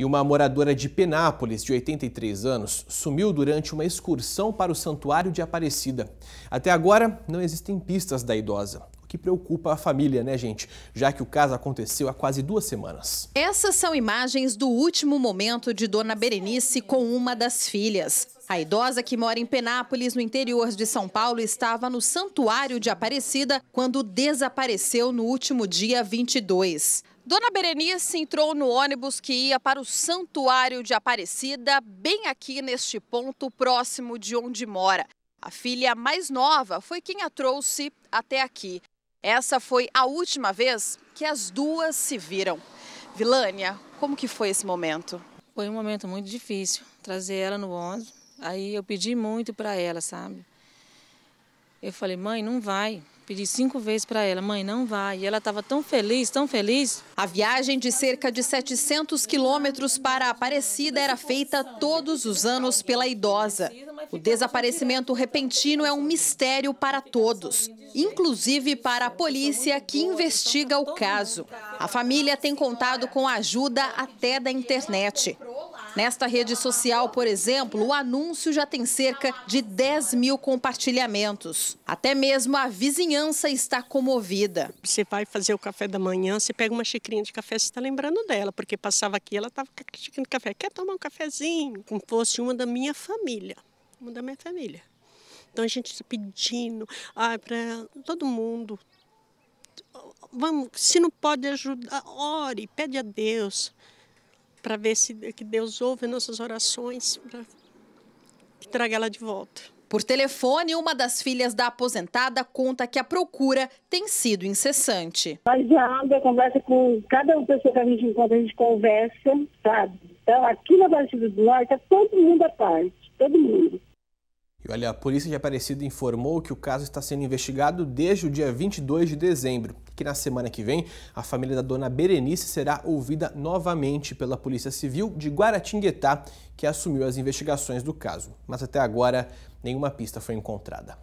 E uma moradora de Penápolis, de 83 anos, sumiu durante uma excursão para o Santuário de Aparecida. Até agora, não existem pistas da idosa que preocupa a família, né, gente? Já que o caso aconteceu há quase duas semanas. Essas são imagens do último momento de Dona Berenice com uma das filhas. A idosa que mora em Penápolis, no interior de São Paulo, estava no Santuário de Aparecida quando desapareceu no último dia 22. Dona Berenice entrou no ônibus que ia para o Santuário de Aparecida, bem aqui neste ponto próximo de onde mora. A filha mais nova foi quem a trouxe até aqui. Essa foi a última vez que as duas se viram. Vilânia, como que foi esse momento? Foi um momento muito difícil, trazer ela no ônibus. Aí eu pedi muito para ela, sabe? Eu falei, mãe, não vai. Pedi cinco vezes para ela, mãe, não vai. E ela estava tão feliz, tão feliz. A viagem de cerca de 700 quilômetros para a Aparecida era feita todos os anos pela idosa. O desaparecimento repentino é um mistério para todos, inclusive para a polícia que investiga o caso. A família tem contado com a ajuda até da internet. Nesta rede social, por exemplo, o anúncio já tem cerca de 10 mil compartilhamentos. Até mesmo a vizinhança está comovida. Você vai fazer o café da manhã, você pega uma xicrinha de café, você está lembrando dela, porque passava aqui, ela estava com a xicrinha de café. Quer tomar um cafezinho? Como fosse uma da minha família como da minha família. Então a gente está pedindo ah, para todo mundo. Vamos, se não pode ajudar, ore, pede a Deus para ver se que Deus ouve nossas orações, para que traga ela de volta. Por telefone, uma das filhas da aposentada conta que a procura tem sido incessante. Nós dialogamos, conversa com cada pessoa que a gente encontra, a gente conversa, sabe? Então, aqui na Baixada do Norte, é todo mundo à parte, todo mundo. Olha, a polícia de Aparecida informou que o caso está sendo investigado desde o dia 22 de dezembro, que na semana que vem a família da dona Berenice será ouvida novamente pela Polícia Civil de Guaratinguetá, que assumiu as investigações do caso. Mas até agora nenhuma pista foi encontrada.